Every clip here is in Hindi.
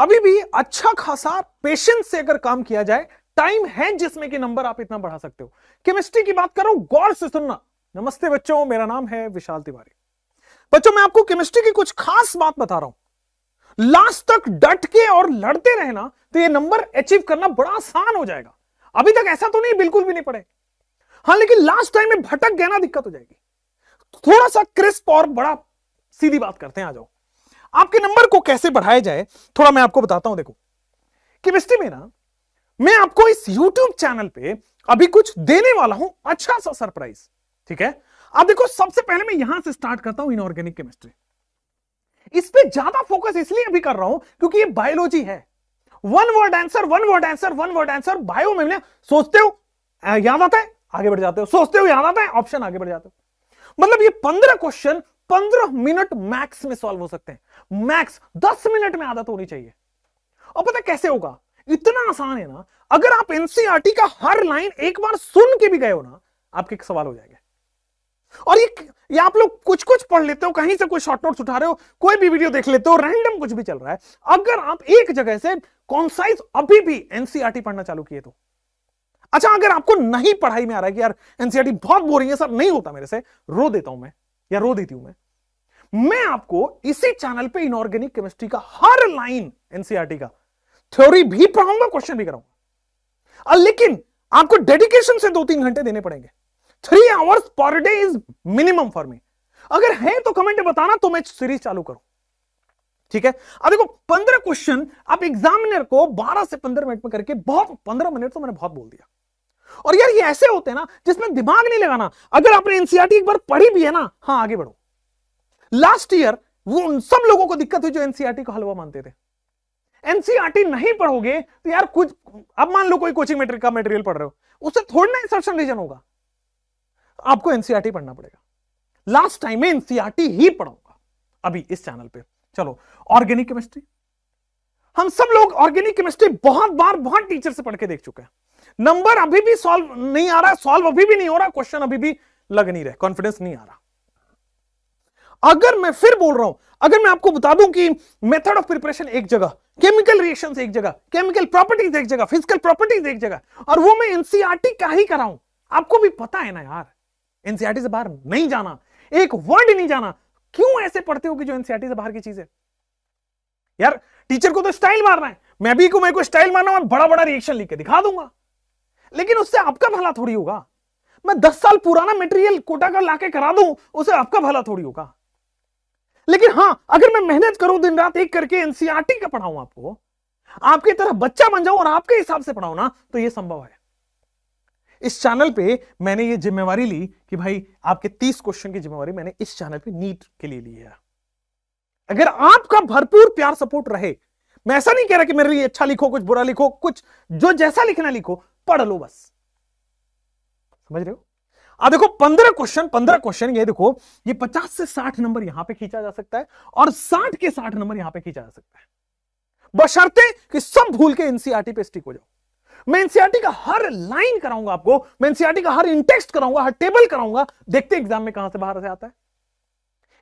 अभी भी अच्छा खासा पेशेंस से अगर काम किया जाए टाइम है जिसमें कि नंबर आप इतना बढ़ा सकते हो केमिस्ट्री की बात करो गौर से सुनना नमस्ते बच्चों मेरा नाम है विशाल तिवारी बच्चों मैं आपको केमिस्ट्री की कुछ खास बात बता रहा हूं लास्ट तक डट के और लड़ते रहना तो ये नंबर अचीव करना बड़ा आसान हो जाएगा अभी तक ऐसा तो नहीं बिल्कुल भी नहीं पड़े हाँ लेकिन लास्ट टाइम में भटक गया ना दिक्कत हो जाएगी थोड़ा सा क्रिस्प और बड़ा सीधी बात करते हैं आ जाओ आपके नंबर को कैसे बढ़ाया जाए थोड़ा मैं आपको बताता हूं देखो केमिस्ट्री में ना मैं आपको इस यूट्यूब चैनल पे अभी कुछ देने वाला हूं अच्छा सा सरप्राइज ठीक है आप देखो सबसे पहले मैं यहां से स्टार्ट करता हूं इनऑर्गेनिक केमिस्ट्री इस पे ज्यादा फोकस इसलिए अभी कर रहा हूं क्योंकि ये बायोलॉजी है one word answer one word answer one word answer bio में सोचते हो याद आता है आगे बढ़ जाते हो सोचते हो याद आता है ऑप्शन आगे बढ़ जाते हो मतलब ये पंद्रह क्वेश्चन पंद्रह मिनट मैक्स में सॉल्व हो सकते हैं मैक्स दस मिनट में आदत होनी चाहिए और पता कैसे होगा इतना आसान है ना अगर आप एनसीआरटी e का हर लाइन एक बार सुन के भी गए हो ना आपके सवाल हो जाएगा और ये ये आप लोग कुछ कुछ पढ़ लेते हो कहीं से कोई शॉर्ट नोट्स उठा रहे हो कोई भी वीडियो देख लेते हो रैंडम कुछ भी चल रहा है अगर आप एक जगह से कॉन्साइज अभी भी एनसीआरटी e पढ़ना चालू किए तो अच्छा अगर आपको नहीं पढ़ाई में आ रहा है कि यार एनसीआरटी e बहुत बोरिंग है सर नहीं होता मेरे से रो देता हूं मैं या रो देती हूं मैं मैं आपको इसी चैनल पे इनऑर्गेनिक केमिस्ट्री का हर लाइन एनसीआरटी e का थ्योरी भी पढ़ाऊंगा क्वेश्चन भी कराऊंगा लेकिन आपको डेडिकेशन से दो तीन घंटे देने पड़ेंगे three hours per day is minimum for me अगर है तो कमेंट बताना तो मैं सीरीज चालू करूं ठीक है अब देखो पंद्रह क्वेश्चन आप एग्जामिनर को बारह से पंद्रह मिनट में करके बहुत पंद्रह मिनट तो मैंने बहुत बोल दिया और यार ये ऐसे होते हैं ना जिसमें दिमाग नहीं लगाना अगर आपने एनसीआरटी e एक बार पढ़ी भी है ना हाँ आगे बढ़ो लास्ट ईयर वो उन सब लोगों को दिक्कत हुई जो एनसीआरटी e को हलवा मानते थे एनसीआरटी e नहीं पढ़ोगे तो यार कुछ अब मान लो कोई कोचिंग मेटेरियल का मेटेरियल पढ़ रहे हो उससे थोड़ा ना इंसर्शन रीजन होगा आपको एनसीआरटी पढ़ना पड़ेगा लास्ट टाइम में एनसीआरटी ही पढ़ाऊंगा अभी इस चैनल पे चलो ऑर्गेनिक केमिस्ट्री हम सब लोग ऑर्गेनिक केमिस्ट्री बहुत बार बहुत टीचर से पढ़ के देख चुके हैं नंबर अभी भी सॉल्व नहीं आ रहा सॉल्व अभी भी नहीं हो रहा क्वेश्चन अभी भी लग नहीं रहा कॉन्फिडेंस नहीं आ रहा अगर मैं फिर बोल रहा हूं अगर मैं आपको बता दूं कि मेथड ऑफ प्रिपरेशन एक जगह केमिकल रिएक्शन एक जगह केमिकल प्रॉपर्टीज एक जगह फिजिकल प्रॉपर्टीज एक जगह और वो मैं एनसीआरटी e का ही कराऊं आपको भी पता है ना यार एनसीआरटी e से बाहर नहीं जाना एक वर्ड नहीं जाना क्यों ऐसे पढ़ते हो कि जो एनसीआरटी e से बाहर की चीज है यार टीचर को तो स्टाइल मारना है मैं भी को मेरे को स्टाइल मारना मैं बड़ा बड़ा रिएक्शन लिख के दिखा दूंगा लेकिन उससे आपका भला थोड़ी होगा मैं दस साल पुराना मटेरियल कोटा का लाके करा दूं उसे आपका भला थोड़ी होगा लेकिन हाँ अगर मैं मेहनत करूं दिन रात एक करके एनसीआरटी e का पढ़ाऊं आपको आपकी तरह बच्चा बन जाऊं और आपके हिसाब से पढ़ाऊं ना तो यह संभव है इस चैनल पे मैंने ये जिम्मेवारी ली कि भाई आपके तीस क्वेश्चन की जिम्मेवारी मैंने इस चैनल पे नीट के लिए ली है अगर आपका भरपूर प्यार सपोर्ट रहे मैं ऐसा नहीं कह रहा कि मेरे लिए अच्छा लिखो कुछ बुरा लिखो कुछ जो जैसा लिखना लिखो पढ़ लो बस समझ रहे हो आ देखो पंद्रह क्वेश्चन पंद्रह क्वेश्चन ये देखो ये पचास से साठ नंबर यहां पे खींचा जा सकता है और साठ के साठ नंबर यहां पे खींचा जा सकता है बशर्ते कि सब भूल के एनसीआरटी e पे स्टिक हो जाओ मैं एनसीआरटी e का हर लाइन कराऊंगा आपको मैं एनसीआरटी e का हर इंटेक्स्ट कराऊंगा हर टेबल कराऊंगा देखते एग्जाम में कहां से बाहर से आता है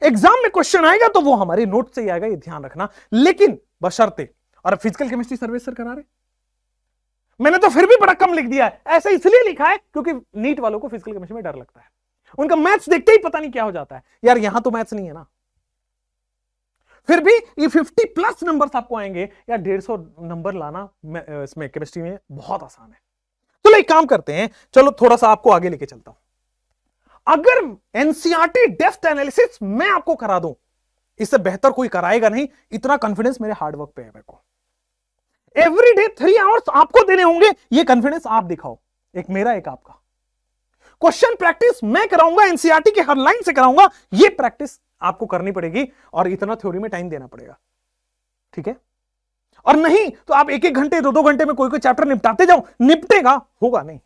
एग्जाम में क्वेश्चन आएगा तो वो हमारे नोट से ही आएगा ये ध्यान रखना लेकिन बशर्ते और फिजिकल केमिस्ट्री सर्वे सर करा रहे मैंने तो फिर भी बड़ा कम लिख दिया है ऐसा इसलिए लिखा है क्योंकि नीट वालों को फिजिकल केमिस्ट्री में डर लगता है उनका मैथ्स देखते ही पता नहीं क्या हो जाता है यार यहां तो मैथ्स नहीं है ना फिर भी ये 50 प्लस नंबर्स आपको आएंगे या 150 नंबर लाना इसमें केमिस्ट्री में बहुत आसान है चलो एक काम करते हैं चलो थोड़ा सा आपको आगे लेके चलता हूं अगर एनसीआरटी डेफ्थ एनालिसिस मैं आपको करा दूं इससे बेहतर कोई कराएगा नहीं इतना कॉन्फिडेंस मेरे हार्डवर्क पे है मेरे को एवरी डे थ्री आवर्स आपको देने होंगे ये कॉन्फिडेंस आप दिखाओ एक मेरा एक आपका क्वेश्चन प्रैक्टिस मैं कराऊंगा एनसीआरटी e के हर लाइन से कराऊंगा ये प्रैक्टिस आपको करनी पड़ेगी और इतना थ्योरी में टाइम देना पड़ेगा ठीक है और नहीं तो आप एक एक घंटे दो दो घंटे में कोई कोई चैप्टर निपटाते जाओ निपटेगा होगा नहीं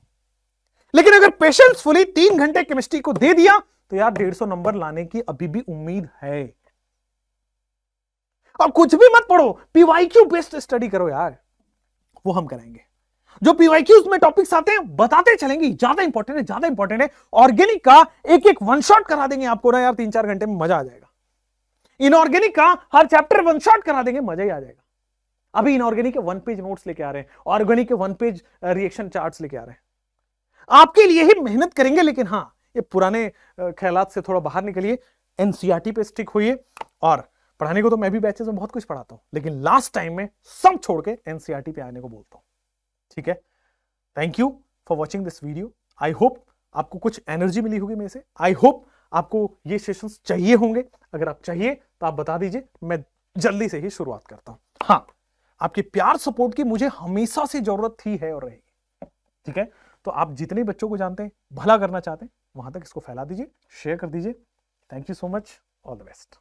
लेकिन अगर पेशेंस फुली तीन घंटे केमिस्ट्री को दे दिया तो यार डेढ़ सौ नंबर लाने की अभी भी उम्मीद है और कुछ भी मत पढ़ो पीवाईक्यू बेस्ड स्टडी करो यार वो हम करेंगे जो पीवाईक्यूज उसमें टॉपिक्स आते हैं बताते चलेंगे ज्यादा इंपॉर्टेंट है ज्यादा इंपॉर्टेंट है ऑर्गेनिक का एक एक वन शॉट करा देंगे आपको ना यार तीन चार घंटे में मजा आ जाएगा इनऑर्गेनिक का हर चैप्टर वन शॉट करा देंगे मजा ही आ जाएगा अभी इनऑर्गेनिक के वन पेज नोट्स लेके आ रहे हैं ऑर्गेनिक के वन पेज रिएक्शन चार्ट लेके आ रहे हैं आपके लिए ही मेहनत करेंगे लेकिन हाँ ये पुराने ख्याल से थोड़ा बाहर निकलिए एनसीआरटी e पे स्टिक होइए और पढ़ाने को तो मैं भी बैचेस में बहुत कुछ पढ़ाता हूँ लेकिन लास्ट टाइम में सब छोड़ के एनसीआरटी e पे आने को बोलता हूँ ठीक है thank you for watching this video I hope आपको कुछ एनर्जी मिली होगी मेरे से आई होप आपको ये सेशन चाहिए होंगे अगर आप चाहिए तो आप बता दीजिए मैं जल्दी से ही शुरुआत करता हूँ हाँ आपके प्यार सपोर्ट की मुझे हमेशा से जरूरत थी है और रहेगी ठीक है तो आप जितने बच्चों को जानते हैं भला करना चाहते हैं वहां तक इसको फैला दीजिए शेयर कर दीजिए thank you so much all the best